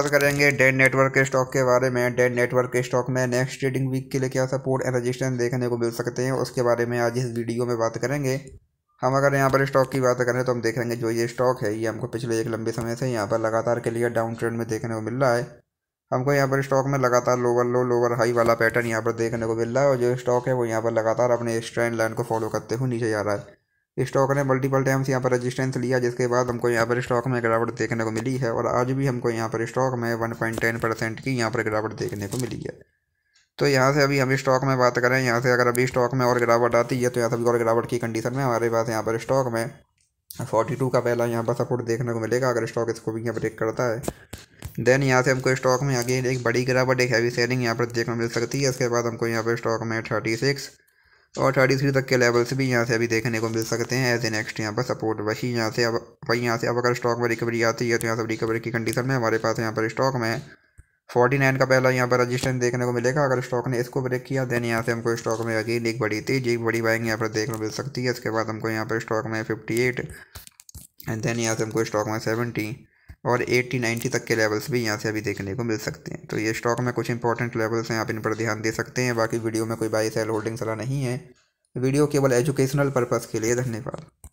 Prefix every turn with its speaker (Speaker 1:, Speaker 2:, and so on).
Speaker 1: बात करेंगे dead network के स्टॉक के बारे में डेड नेटवर्क के स्टॉक में नेक्स्ट ट्रेडिंग वीक के लिए क्या सपोर्ट एंड रजिस्टेंस देखने को मिल सकते हैं उसके बारे में आज इस वीडियो में बात करेंगे हम अगर यहाँ पर स्टॉक की बात करें तो हम देखेंगे जो ये स्टॉक है ये हमको पिछले एक लंबे समय से यहाँ पर लगातार के लिए डाउन ट्रेंड में देखने को मिल रहा है हमको यहाँ पर स्टॉक में लगातार लोअर लो लोअर हाई वाला पैटर्न यहाँ पर देखने को मिल रहा है और जो स्टॉक है वो यहाँ पर लगातार अपने स्ट्रेंड लाइन को फॉलो करते हुए नीचे जा रहा है स्टॉक ने मल्टीपल टाइम्स यहाँ पर रेजिस्टेंस लिया जिसके बाद हमको यहाँ पर स्टॉक में गिरावट देखने को मिली है और आज भी हमको यहाँ पर स्टॉक में टेन परसेंट की यहाँ पर गिरावट देखने को मिली है तो यहाँ से अभी हम स्टॉक में बात करें यहाँ से अगर अभी स्टॉक में और गिरावट आती है तो यहाँ से अभी और गिरावट की कंडीशन में हमारे पास यहाँ पर स्टॉक में 42 का पहला यहाँ पर सपोर्ट देखने को मिलेगा अगर स्टॉक इसको भी यहाँ ब्रेक करता है देन यहाँ से हमको स्टॉक में आगे एक बड़ी गिरावट एक हैवी सेलिंग यहाँ पर देखने को मिल सकती है इसके बाद हमको यहाँ पर स्टॉक में थर्टी सिक्स और थर्टी थ्री तक के लेवल्स भी यहाँ से अभी देखने को मिल सकते हैं एज ए नेक्स्ट यहाँ पर सपोर्ट वही यहाँ से अब वही यहाँ से अब अगर स्टॉक में रिकवरी आती है तो यहाँ से रिकवरी की कंडीशन में हमारे पास यहाँ पर स्टॉक में फोर्टी नाइन का पहला यहाँ पर रजिस्टेंस देखने को मिलेगा अगर स्टॉक ने इसको ब्रेक किया देन यहाँ से हमको स्टॉक में अगेन एक बड़ी थी जी बड़ी बाइंग यहाँ पर देखने को मिल सकती है इसके बाद हमको यहाँ पर स्टॉक में फिफ्टी एट एंड देन यहाँ से हमको स्टॉक में सेवेंटी और 80 90 तक के लेवल्स भी यहाँ से अभी देखने को मिल सकते हैं तो ये स्टॉक में कुछ इंपॉर्टेंट लेवल्स हैं आप इन पर ध्यान दे सकते हैं बाकी वीडियो में कोई बाई सेल होल्डिंग सलाह नहीं है वीडियो केवल एजुकेशनल पर्पज़ के लिए धन्यवाद